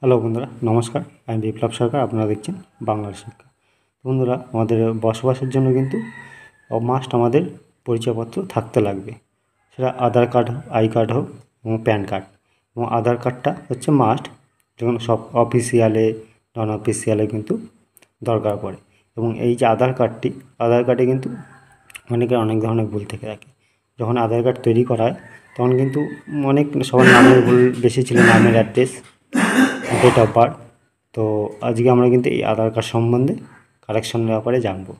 hello বন্ধুরা নমস্কার আমি বিপ্লব সরকার আপনারা দেখছেন বাংলার শিক্ষা বন্ধুরা আমাদের বসবাসের জন্য কিন্তু মাস্ট আমাদের পরিচয়পত্র থাকতে লাগবে সেটা আধার কার্ড হোক আই কার্ড হোক এবং প্যান কার্ড এবং আধার কার্ডটা হচ্ছে মাস্ট যখন সব অফিসিয়ালে নন অফিসিয়ালে কিন্তু দরকার পড়ে এবং এই যে আধার কার্ডটি আধার কার্ডে কিন্তু অনেকে অনেক ধরনের ভুল থেকে থাকে যখন আধার কার্ড তৈরি করা হয় তখন কিন্তু অনেক সবার নামের ভুল বেশি ছিল নামের অ্যাড্রেস ডেট অফ বার্থ তো আজকে আমরা কিন্তু এই আধার কার্ড সম্বন্ধে কারেকশনের ব্যাপারে জানবো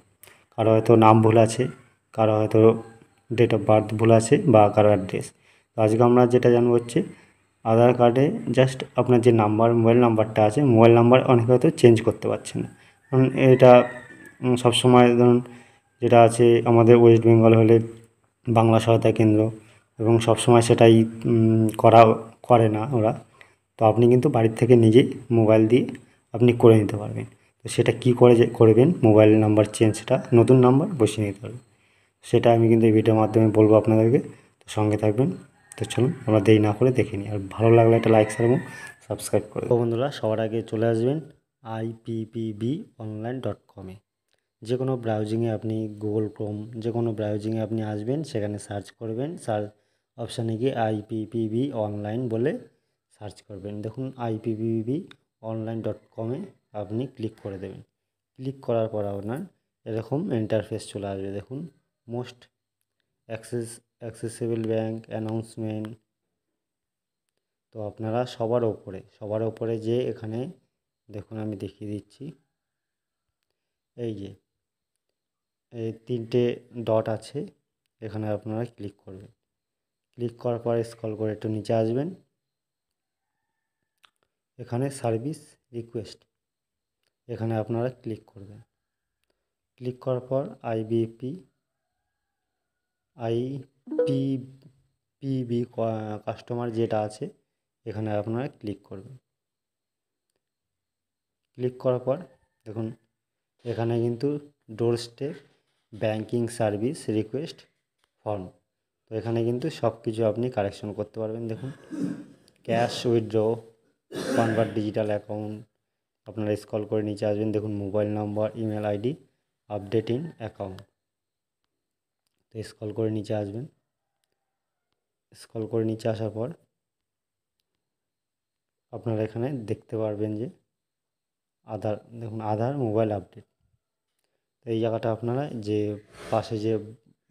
কারো হয়তো নাম ভুল আছে কারো হয়তো ডেট অফ বার্থ ভুল আছে বা কারো অ্যাড্রেস তো আজকে আমরা যেটা জানবো হচ্ছে আধার কার্ডে জাস্ট আপনার যে নাম্বার মোবাইল নাম্বারটা আছে মোবাইল নাম্বার অনেকে হয়তো চেঞ্জ করতে পারছে না কারণ এটা সবসময় ধরুন যেটা আছে আমাদের ওয়েস্ট বেঙ্গল হলে বাংলা সহায়তা কেন্দ্র এবং সবসময় সেটাই করা করে না ওরা তো আপনি কিন্তু বাড়ির থেকে নিজেই মোবাইল দিয়ে আপনি করে নিতে পারবেন তো সেটা কী করে করবেন মোবাইল নাম্বার চেঞ্জটা নতুন নাম্বার বসিয়ে নিতে পারবেন সেটা আমি কিন্তু এই ভিডিওর মাধ্যমে বলবো আপনাদেরকে তো সঙ্গে থাকবেন তো চলুন আমরা দেরি না করে দেখে নিই আর ভালো লাগলে একটা লাইক সার এবং সাবস্ক্রাইব করে তো বন্ধুরা সবার আগে চলে আসবেন আইপিপিবি অনলাইন ডট কমে যে কোনো ব্রাউজিংয়ে আপনি গুগল ক্রোম যে কোনো ব্রাউজিংয়ে আপনি আসবেন সেখানে সার্চ করবেন সার্চ অপশানে গিয়ে আইপিপিবি অনলাইন বলে সার্চ করবেন দেখুন আইপিবিবি অনলাইন ডট কমে আপনি ক্লিক করে দেবেন ক্লিক করার পর আপনার এরকম ইন্টারফেস চলে আসবে দেখুন most access accessible bank announcement তো আপনারা সবার ওপরে সবার ওপরে যে এখানে দেখুন আমি দেখিয়ে দিচ্ছি এই যে এই তিনটে ডট আছে এখানে আপনারা ক্লিক করবেন ক্লিক করার পর স্কল করে একটু নিচে আসবেন এখানে সার্ভিস রিকোয়েস্ট এখানে আপনারা ক্লিক করবেন ক্লিক করার পর IBP I P PB customer যেটা আছে এখানে আপনারা ক্লিক করবেন ক্লিক করার পর দেখুন এখানে কিন্তু door step banking service request form তো এখানে কিন্তু সব কিছু আপনি কালেকশন করতে পারবেন দেখুন cash withdraw convert digital account আপনারা স্কল করে নিচে আসবেন দেখুন mobile number email ID updating account তো স্কল করে নিচে আসবেন স্কল করে নিচে আসার পর আপনারা এখানে দেখতে পারবেন যে আধার দেখুন আধার মোবাইল আপডেট তো এই জায়গাটা আপনারা যে পাশে যে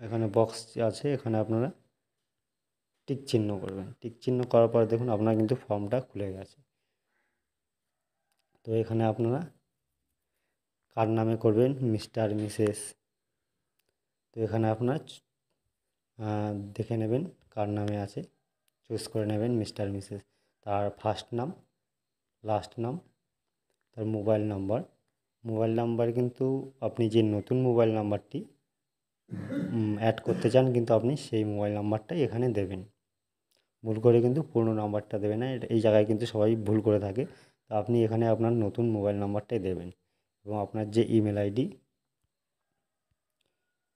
এখানে বক্স আছে এখানে আপনারা টিক চিহ্ন করবেন টিক চিহ্ন করার পর দেখুন আপনার কিন্তু ফর্মটা খুলে গেছে তো এখানে আপনারা কার নামে করবেন মিস্টার মিসেস তো এখানে আপনার দেখে নেবেন কার নামে আছে চুজ করে নেবেন মিস্টার মিসেস তার ফার্স্ট নাম লাস্ট নাম তার মোবাইল নাম্বার মোবাইল নাম্বার কিন্তু আপনি যে নতুন মোবাইল নাম্বারটি অ্যাড করতে চান কিন্তু আপনি সেই মোবাইল নাম্বারটাই এখানে দেবেন ভুল করে কিন্তু পুরনো নাম্বারটা দেবে না এই জায়গায় কিন্তু সবাই ভুল করে থাকে তো আপনি এখানে আপনার নতুন মোবাইল নাম্বারটাই দেবেন এবং আপনার যে email ID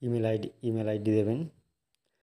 email ID email ID দেবেন